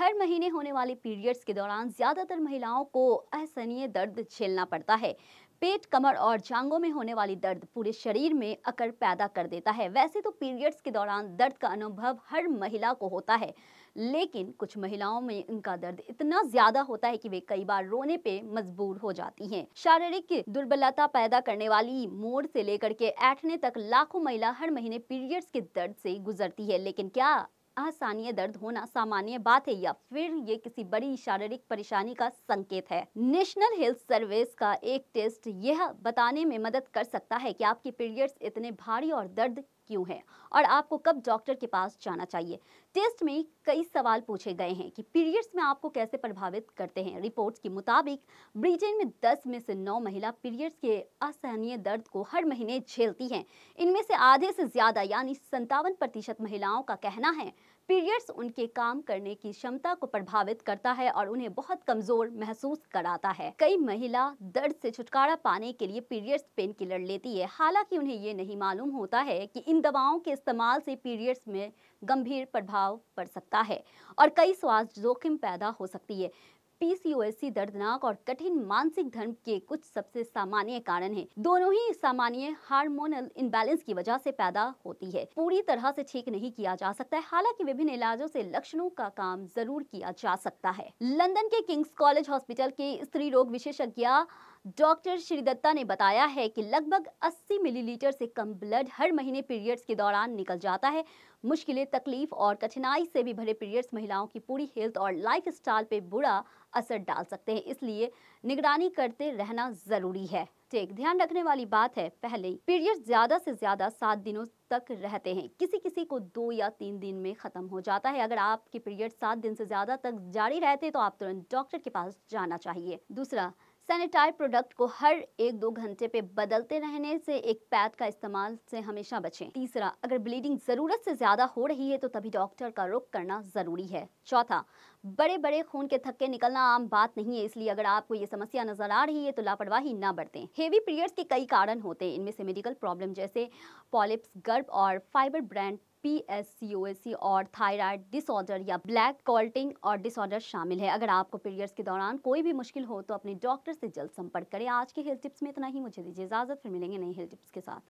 हर महीने होने वाले पीरियड्स के दौरान ज़्यादातर महिलाओं को असहनीय दर्द झेलना पड़ता है पेट कमर और जांगों में होने वाली दर्द पूरे शरीर में अकड़ पैदा कर देता है वैसे तो पीरियड्स के दौरान दर्द का अनुभव हर महिला को होता है लेकिन कुछ महिलाओं में इनका दर्द इतना ज्यादा होता है कि वे कई बार रोने पे मजबूर हो जाती हैं शारीरिक दुर्बलता पैदा करने वाली मोड़ से लेकर के ऐठने तक लाखों महिला हर महीने पीरियड्स के दर्द से गुजरती है लेकिन क्या असहनीय दर्द होना सामान्य बात है या फिर ये किसी बड़ी शारीरिक परेशानी का संकेत है नेशनल हेल्थ सर्विस का एक टेस्ट यह बताने में मदद कर सकता है कि आपके पीरियड्स इतने भारी और दर्द क्यों है और आपको कब डॉक्टर के पास जाना चाहिए टेस्ट में कई सवाल पूछे गए हैं कि पीरियड्स में आपको कैसे प्रभावित करते हैं रिपोर्ट्स के मुताबिक ब्रिटेन में 10 में से 9 महिला पीरियड्स के असहनीय दर्द को हर महीने झेलती हैं इनमें से आधे से ज़्यादा यानी संतावन प्रतिशत महिलाओं का कहना है पीरियड्स उनके काम करने की क्षमता को प्रभावित करता है और उन्हें बहुत कमजोर महसूस कराता है कई महिला दर्द से छुटकारा पाने के लिए पीरियड्स पेन किलर लेती है हालांकि उन्हें ये नहीं मालूम होता है कि इन दवाओं के इस्तेमाल से पीरियड्स में गंभीर प्रभाव पड़ सकता है और कई स्वास्थ्य जोखिम पैदा हो सकती है पीसीओएससी दर्दनाक और कठिन मानसिक धर्म के कुछ सबसे सामान्य कारण हैं। दोनों ही सामान्य हार्मोनल इनबैलेंस की वजह से पैदा होती है पूरी तरह से ठीक नहीं किया जा सकता है हालांकि विभिन्न इलाजों से लक्षणों का काम जरूर किया जा सकता है लंदन के किंग्स कॉलेज हॉस्पिटल के स्त्री रोग विशेषज्ञ डॉक्टर श्री दत्ता ने बताया है कि लगभग 80 मिलीलीटर से कम ब्लड हर महीने पीरियड्स के दौरान निकल जाता है मुश्किलें तकलीफ और कठिनाई से भी भरे पीरियड्स महिलाओं की पूरी हेल्थ और लाइफ स्टाइल पर बुरा असर डाल सकते हैं इसलिए निगरानी करते रहना ज़रूरी है ठीक ध्यान रखने वाली बात है पहले पीरियड्स ज़्यादा से ज़्यादा सात दिनों तक रहते हैं किसी किसी को दो या तीन दिन में ख़त्म हो जाता है अगर आपके पीरियड सात दिन से ज़्यादा तक जारी रहते तो आप तुरंत डॉक्टर के पास जाना चाहिए दूसरा सैनिटाइज प्रोडक्ट को हर एक दो घंटे पे बदलते रहने से एक पैड का इस्तेमाल से हमेशा बचें तीसरा अगर ब्लीडिंग ज़रूरत से ज़्यादा हो रही है तो तभी डॉक्टर का रुख करना ज़रूरी है चौथा बड़े बड़े खून के थक्के निकलना आम बात नहीं है इसलिए अगर आपको ये समस्या नजर आ रही है तो लापरवाही ना बरतें हेवी पीरियड्स के कई कारण होते हैं इनमें से मेडिकल प्रॉब्लम जैसे पॉलिप्स गर्भ और fibroid P S C O S C और थायराइड डिसऑर्डर या ब्लैक कॉल्टिंग और डिसऑर्डर शामिल है अगर आपको पीरियड्स के दौरान कोई भी मुश्किल हो तो अपने डॉक्टर से जल्द संपर्क करें आज के हेल्थ टिप्स में इतना ही मुझे दीजिए इजाज़त फिर मिलेंगे नई हेल्थ टिप्स के साथ